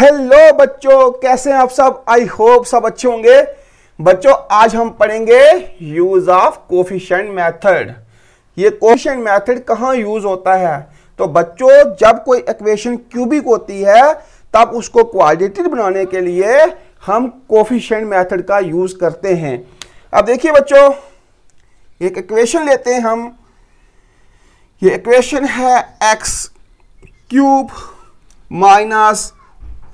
hello बच्चों कैसे हैं आप सब आई होप सब अच्छे होंगे बच्चों आज हम पढ़ेंगे यूज ऑफ कोफिशेंट मेथड ये कोफिशेंट मेथड कहाँ यूज होता है तो बच्चों जब कोई इक्वेशन क्यूबिक होती है तब उसको क्वालिटी बनाने के लिए हम कोफिशेंट मेथड का यूज करते हैं अब देखिए बच्चों एक इक्वेशन लेते हैं हम ये इक्वेशन है x cube minus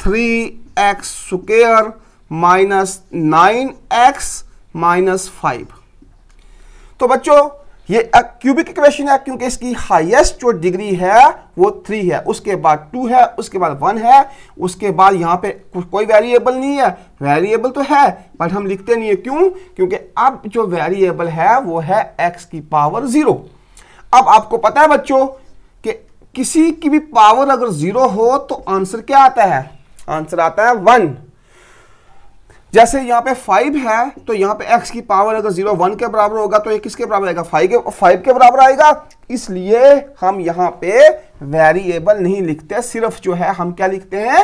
three x square minus nine x minus five तो बच्चों ये क्यूबिक इक्वेशन है क्योंकि इसकी हाईएस्ट जो डिग्री है वो थ्री है उसके बाद टू है उसके बाद वन है उसके बाद यहाँ पे कोई वेरिएबल नहीं है वेरिएबल तो है बट हम लिखते नहीं है क्यों क्योंकि अब जो वेरिएबल है वो है एक्स की पावर जीरो अब आपको पता है बच्चों कि किसी की भी पावर अगर जीरो हो तो आंसर क्या आता है आंसर आता है वन जैसे यहां पे फाइव है तो यहां पे एक्स की पावर अगर जीरो वन के बराबर होगा तो ये किसके बराबर आएगा फाइव के फाइव के बराबर आएगा इसलिए हम यहां पे वेरिएबल नहीं लिखते सिर्फ जो है हम क्या लिखते हैं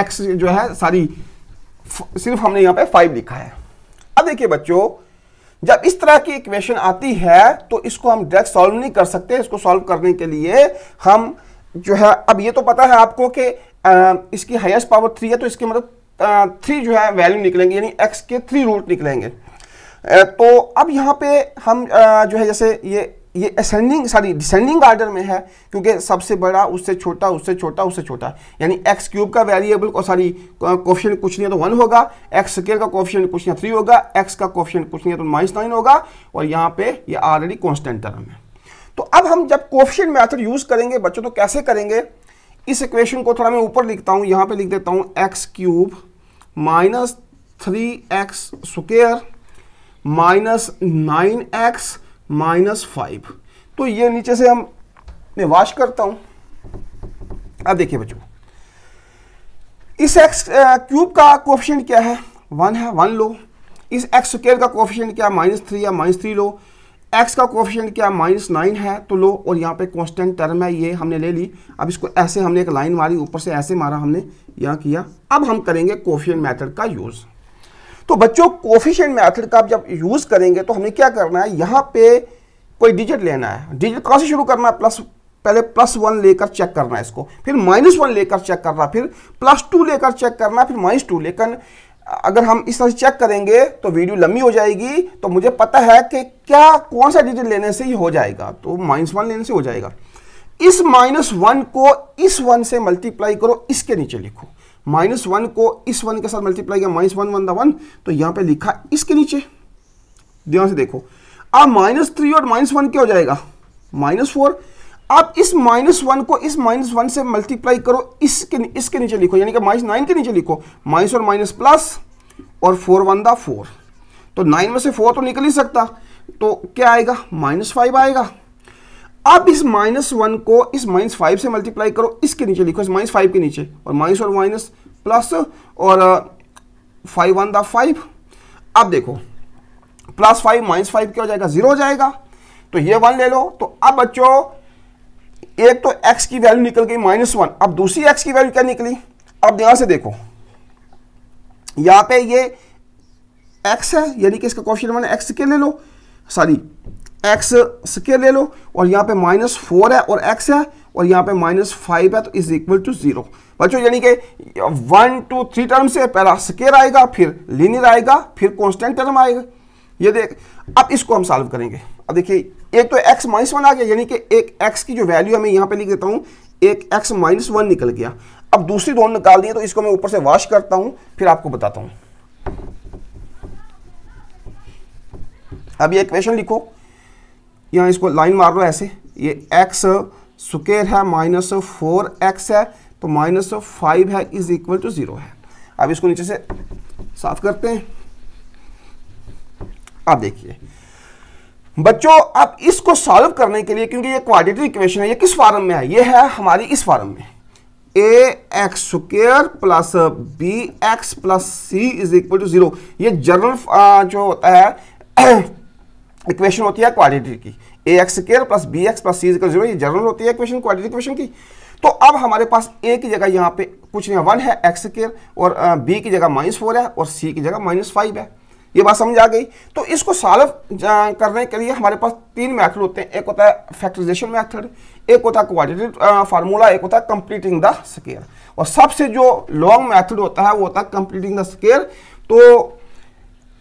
एक्स जो है सॉरी सिर्फ हमने यहां पे फाइव लिखा है अब देखिए बच्चों जब इस तरह की इक्वेशन आती है तो इसको हम डायरेक्ट सॉल्व नहीं कर सकते इसको सॉल्व करने के लिए हम जो है अब ये तो पता है आपको कि इसकी हाईएस्ट पावर थ्री है तो इसके मतलब थ्री जो है वैल्यू निकलेंगे यानी एक्स के थ्री रूट निकलेंगे तो अब यहाँ पे हम जो है जैसे ये ये असेंडिंग सॉरी डिसेंडिंग आर्डर में है क्योंकि सबसे बड़ा उससे छोटा उससे छोटा उससे छोटा यानी एक्स क्यूब का वेरिएबल सॉरी कोफिशन कुछ नहीं है तो वन होगा एक्स स्केयर का कोफिशन कुछ नहीं है थ्री होगा एक्स का कोफिशन कुछ नहीं है तो माइनस नाइन तो होगा और यहाँ पे ये ऑलरेडी कॉन्स्टेंट टर्म है तो अब हम जब कोफिशियंट मैथड यूज करेंगे बच्चों तो कैसे करेंगे इस इक्वेशन को थोड़ा मैं ऊपर लिखता हूं यहां पे लिख देता हूं x cube minus three x square minus nine x minus five तो ये नीचे से हम मैं वाश करता हूं अब देखिए बच्चों इस एक्स क्यूब का कोफिशियंट क्या है वन है वन लो इस एक्स स्क्र का कोफिशियंट क्या है माइनस थ्री या माइनस थ्री लो एक्स का कोफिशियंट क्या माइनस नाइन है तो लो और यहाँ पे कांस्टेंट टर्म है ये हमने ले ली अब इसको ऐसे हमने एक लाइन मारी ऊपर से ऐसे मारा हमने यहाँ किया अब हम करेंगे कोफिशेंट मेथड का यूज़ तो बच्चों कोफिशेंट मेथड का जब यूज़ करेंगे तो हमें क्या करना है यहाँ पे कोई डिजिट लेना है डिजिट कहाँ से शुरू करना है प्लस पहले प्लस वन लेकर चेक करना है इसको फिर माइनस वन लेकर चेक करना फिर प्लस टू लेकर चेक करना फिर माइनस टू लेकर अगर हम इस तरह से चेक करेंगे तो वीडियो लंबी हो जाएगी तो मुझे पता है कि क्या कौन सा डिजिट लेने से ही हो जाएगा तो माइनस वन लेने से हो जाएगा इस माइनस वन को इस वन से मल्टीप्लाई करो इसके नीचे लिखो माइनस वन को इस वन के साथ मल्टीप्लाई किया minus one one the one तो यहां पे लिखा इसके नीचे ध्यान से देखो अब माइनस थ्री और माइनस वन क्या हो जाएगा माइनस फोर आप इस माइनस वन को इस माइनस वन से मल्टीप्लाई करो इसके इसके नीचे लिखो यानी कि माइनस नाइन के नीचे लिखो माइनस और माइनस प्लस और फोर वन दा फोर तो नाइन में से फोर तो निकल ही सकता तो क्या आएगा माइनस फाइव आएगा अब इस माइनस वन को इस माइनस फाइव से मल्टीप्लाई करो इसके नीचे लिखो इस माइनस फाइव के नीचे और माइनस और माइनस प्लस और फाइव वन दा फाइव अब देखो प्लस फाइव माइनस फाइव क्या हो जाएगा जीरो हो जाएगा तो ये वन ले लो तो अब बच्चों एक तो x की वैल्यू निकल गई माइनस वन अब दूसरी x की वैल्यू क्या निकली अब ध्यान से देखो यहां पे ये x है यानी कि इसका क्वेश्चन वन एक्स के ले लो सॉरी x स्केयर ले लो और यहां पे माइनस फोर है और x है और यहां पे माइनस फाइव है तो इज इक्वल टू जीरो बच्चों यानी कि वन टू थ्री टर्म से पहला स्केर आएगा फिर लीनियर आएगा फिर कॉन्स्टेंट टर्म आएगा ये देख अब इसको हम सॉल्व करेंगे अब देखिए एक तो एक्स माइनस वन आ गया यानी कि एक एक्स की जो वैल्यू है मैं यहाँ पे लिख देता हूँ एक एक्स माइनस वन निकल गया अब दूसरी दोनों निकाल दिए तो इसको मैं ऊपर से वॉश करता हूँ फिर आपको बताता हूँ अब ये इक्वेशन लिखो यहाँ इसको लाइन मार लो ऐसे ये एक्स स्क्र है माइनस फोर एक्स है तो माइनस फाइव है इज इक्वल टू ज़ीरो है अब इसको नीचे से साफ करते हैं आप देखिए बच्चों अब इसको सॉल्व करने के लिए क्योंकि ये क्वाड्रेटिक इक्वेशन है ये किस फार्म में है ये है हमारी इस फॉर्म में a x square plus b x plus c is equal to zero ये जनरल जो होता है इक्वेशन होती है क्वाड्रेटिक की a x square plus b x plus c equal zero general होती है इक्वेशन क्वाड्रेटिक इक्वेशन की तो अब हमारे पास ए की जगह यहाँ पे कुछ नहीं वन है एक्स स्क्र और बी की जगह माइनस फोर है और सी की जगह माइनस फाइव है ये बात समझ आ गई तो इसको सॉल्व करने के लिए हमारे पास तीन मैथड होते हैं एक होता है फैक्ट्राइजेशन मैथड एक होता है क्वालिटेटिव फार्मूला एक होता है कंप्लीटिंग द स्केयर और सबसे जो लॉन्ग मैथड होता है वो होता है कंप्लीटिंग द स्केयर तो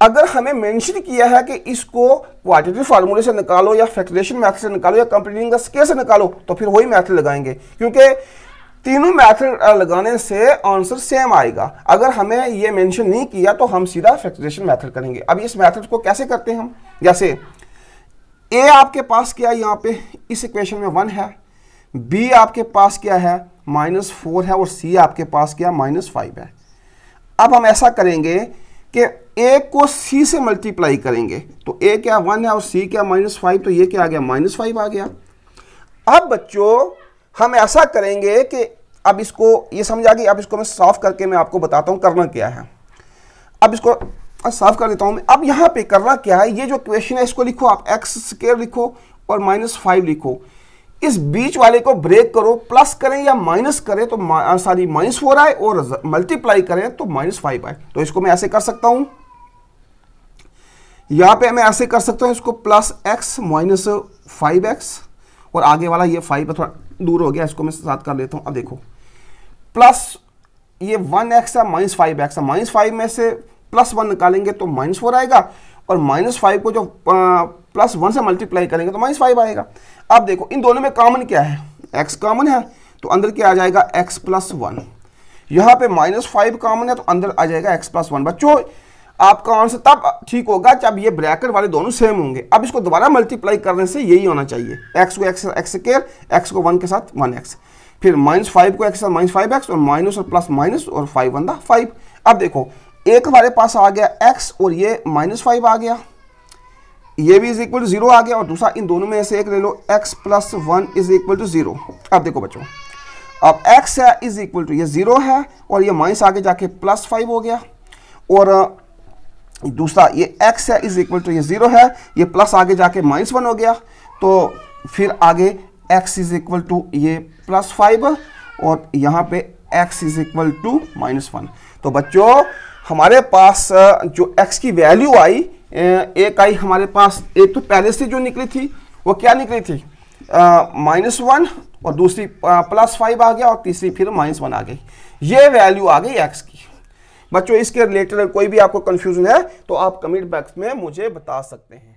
अगर हमें मेंशन किया है कि इसको क्वांटिटेटिव फार्मूले से निकालो या फैक्टरेशन मैथड से निकालो या कंप्लीटिंग द स्केयर से निकालो तो फिर वही मैथड लगाएंगे क्योंकि तीनों मेथड लगाने से आंसर सेम आएगा अगर हमें ये मेंशन नहीं किया तो हम सीधा फैक्टराइजेशन मेथड करेंगे अब इस मेथड को कैसे करते हैं हम जैसे ए आपके पास क्या है यहाँ पे इस इक्वेशन में वन है बी आपके पास क्या है माइनस फोर है और सी आपके पास क्या माइनस फाइव है अब हम ऐसा करेंगे कि ए को सी से मल्टीप्लाई करेंगे तो ए क्या वन है और सी क्या माइनस फाइव तो ये क्या आ गया माइनस फाइव आ गया अब बच्चों हम ऐसा करेंगे कि अब इसको ये समझा कि अब इसको मैं साफ करके मैं आपको बताता हूँ करना क्या है अब इसको साफ कर देता हूँ मैं अब यहाँ पे करना क्या है ये जो क्वेश्चन है इसको लिखो आप एक्स स्केयर लिखो और माइनस फाइव लिखो इस बीच वाले को ब्रेक करो प्लस करें या माइनस करें तो सॉरी माइनस फोर आए और मल्टीप्लाई करें तो माइनस फाइव आए तो इसको मैं ऐसे कर सकता हूं यहां पे मैं ऐसे कर सकता हूं इसको plus x minus five x और आगे वाला ये फाइव थोड़ा दूर हो गया इसको मैं साथ कर लेता हूँ अब देखो प्लस ये वन एक्स है माइनस फाइव एक्स है माइनस फाइव में से प्लस वन निकालेंगे तो माइनस फोर आएगा और माइनस फाइव को जो प्लस वन से मल्टीप्लाई करेंगे तो माइनस फाइव आएगा अब देखो इन दोनों में कॉमन क्या है एक्स कॉमन है तो अंदर क्या आ जाएगा एक्स प्लस वन यहाँ पर माइनस फाइव कॉमन है तो अंदर आ जाएगा एक्स प्लस वन बच्चों आपका आंसर तब ठीक होगा जब ये ब्रैकेट वाले दोनों सेम होंगे अब इसको दोबारा मल्टीप्लाई करने से यही होना चाहिए एक्स को एक्स एक्स केयर एक्स को वन के साथ वन एक्स फिर माइनस फाइव को एक्स माइनस फाइव एक्स और माइनस और प्लस माइनस और फाइव वन दा फाइव अब देखो एक हमारे पास आ गया एक्स और ये माइनस फाइव आ गया ये भी इज इक्वल टू जीरो आ गया और दूसरा इन दोनों में से एक ले लो x plus one is equal to zero अब देखो बच्चों अब एक्स है इज इक्वल टू ये जीरो है और ये माइनस आगे जाके प्लस फाइव हो गया और दूसरा ये x है इज इक्वल टू ये जीरो है ये प्लस आगे जाके माइनस वन हो गया तो फिर आगे x इज इक्वल टू ये प्लस फाइव और यहाँ पे x is equal to minus one तो बच्चों हमारे पास जो x की वैल्यू आई एक आई हमारे पास एक तो पहले से जो निकली थी वो क्या निकली थी माइनस वन और दूसरी प्लस फाइव आ गया और तीसरी फिर माइनस वन आ गई ये वैल्यू आ गई एक्स की बच्चों इसके रिलेटेड कोई भी आपको कन्फ्यूजन है तो आप कमेंट बॉक्स में मुझे बता सकते हैं